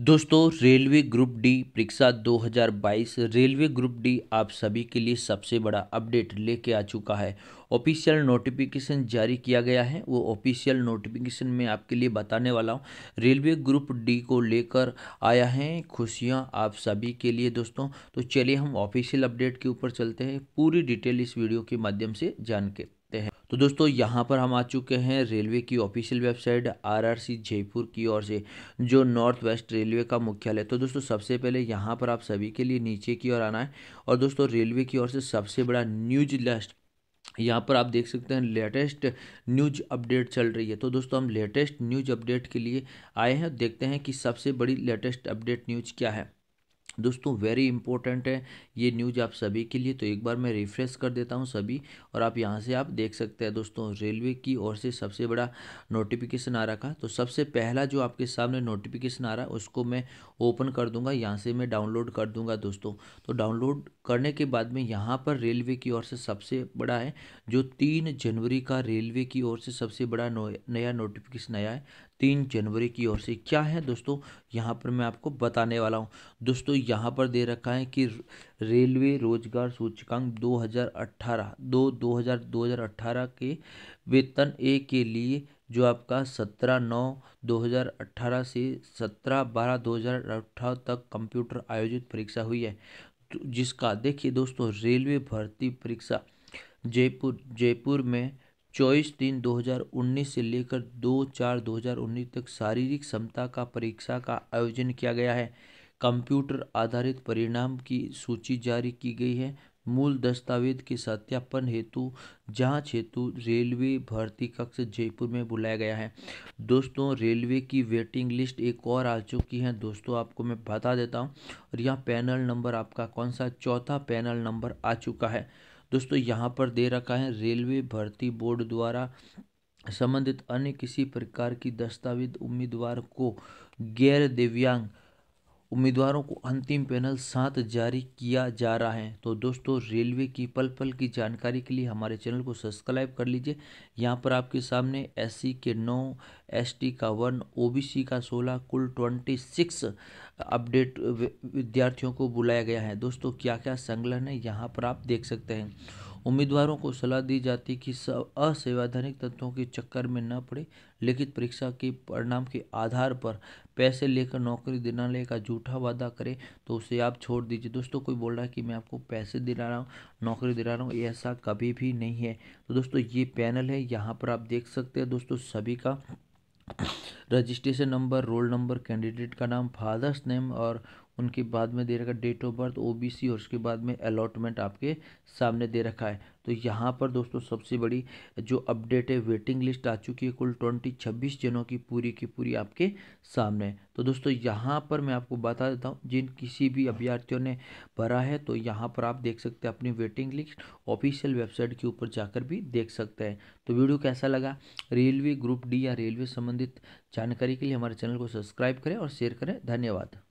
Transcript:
दोस्तों railway group D परीक्षा 2022 railway group D आप सभी के लिए सबसे बड़ा अपडेट लेके आ चुका है ऑफिशियल नोटिफिकेशन जारी किया गया है वो ऑफिशियल नोटिफिकेशन में आपके लिए बताने वाला हूँ रेलवे ग्रुप डी को लेकर आया है खुशियाँ आप सभी के लिए दोस्तों तो चलिए हम ऑफिशियल अपडेट के ऊपर चलते हैं पूरी डिटेल इस वीडियो के माध्यम से जान के तो दोस्तों यहाँ पर हम आ चुके हैं रेलवे की ऑफिशियल वेबसाइट आरआरसी जयपुर की ओर से जो नॉर्थ वेस्ट रेलवे का मुख्यालय तो दोस्तों सबसे पहले यहाँ पर आप सभी के लिए नीचे की ओर आना है और दोस्तों रेलवे की ओर से सबसे बड़ा न्यूज लिस्ट यहाँ पर आप देख सकते हैं लेटेस्ट न्यूज अपडेट चल रही है तो दोस्तों हम लेटेस्ट न्यूज अपडेट के लिए आए हैं देखते हैं कि सबसे बड़ी लेटेस्ट अपडेट न्यूज क्या है दोस्तों वेरी इंपॉर्टेंट है ये न्यूज आप सभी के लिए तो एक बार मैं रिफ्रेश कर देता हूँ सभी और आप यहाँ से आप देख सकते हैं दोस्तों रेलवे की ओर से सबसे बड़ा नोटिफिकेशन आ रखा तो सबसे पहला जो आपके सामने नोटिफिकेशन आ रहा है उसको मैं ओपन कर दूंगा यहाँ से मैं डाउनलोड कर दूंगा दोस्तों तो डाउनलोड करने के बाद में यहाँ पर रेलवे की ओर से सबसे बड़ा है जो तीन जनवरी का रेलवे की ओर से सबसे बड़ा नया नोटिफिकेशन आया है तीन जनवरी की ओर से क्या है दोस्तों यहाँ पर मैं आपको बताने वाला हूँ दोस्तों यहाँ पर दे रखा है कि रेलवे रोजगार सूचकांक 2018 दो हज़ार 2018 के वेतन ए के लिए जो आपका सत्रह नौ 2018 से सत्रह बारह 2018 तक कंप्यूटर आयोजित परीक्षा हुई है तो जिसका देखिए दोस्तों रेलवे भर्ती परीक्षा जयपुर जयपुर में चौबीस तीन 2019 से लेकर दो चार 2019 तक शारीरिक क्षमता का परीक्षा का आयोजन किया गया है कंप्यूटर आधारित परिणाम की सूची जारी की गई है मूल दस्तावेज के सत्यापन हेतु जांच हेतु रेलवे भर्ती कक्ष जयपुर में बुलाया गया है दोस्तों रेलवे की वेटिंग लिस्ट एक और आ चुकी है दोस्तों आपको मैं बता देता हूँ और यह पैनल नंबर आपका कौन सा चौथा पैनल नंबर आ चुका है दोस्तों यहाँ पर दे रखा है रेलवे भर्ती बोर्ड द्वारा संबंधित अन्य किसी प्रकार की दस्तावेज उम्मीदवार को गैर दिव्यांग उम्मीदवारों को अंतिम पैनल साथ जारी किया जा रहा है तो दोस्तों रेलवे की पल पल की जानकारी के लिए हमारे चैनल को सब्सक्राइब कर लीजिए यहाँ पर आपके सामने एस के नौ एस का वन ओ का सोलह कुल ट्वेंटी सिक्स अपडेट विद्यार्थियों को बुलाया गया है दोस्तों क्या क्या संगलन है यहाँ पर आप देख सकते हैं उम्मीदवारों को सलाह दी जाती कि असंवैधानिक तत्वों के चक्कर में न पड़े लिखित परीक्षा के परिणाम के आधार पर पैसे लेकर नौकरी दिलाने का झूठा वादा करें तो उसे आप छोड़ दीजिए दोस्तों कोई बोल रहा है कि मैं आपको पैसे दिला रहा हूँ नौकरी दिला रहा हूँ ऐसा कभी भी नहीं है तो दोस्तों ये पैनल है यहाँ पर आप देख सकते हैं दोस्तों सभी का registration number roll number candidate का नाम फादर्स नेम और उनके बाद में दे रखा डेट ऑफ बर्थ ओबीसी और उसके बाद में अलॉटमेंट आपके सामने दे रखा है तो यहाँ पर दोस्तों सबसे बड़ी जो अपडेट है वेटिंग लिस्ट आ चुकी है कुल ट्वेंटी छब्बीस जनों की पूरी की पूरी आपके सामने तो दोस्तों यहाँ पर मैं आपको बता देता हूँ जिन किसी भी अभ्यर्थियों ने भरा है तो यहाँ पर आप देख सकते हैं अपनी वेटिंग लिस्ट ऑफिशियल वेबसाइट के ऊपर जाकर भी देख सकते हैं तो वीडियो कैसा लगा रेलवे ग्रुप डी या रेलवे संबंधित जानकारी के लिए हमारे चैनल को सब्सक्राइब करें और शेयर करें धन्यवाद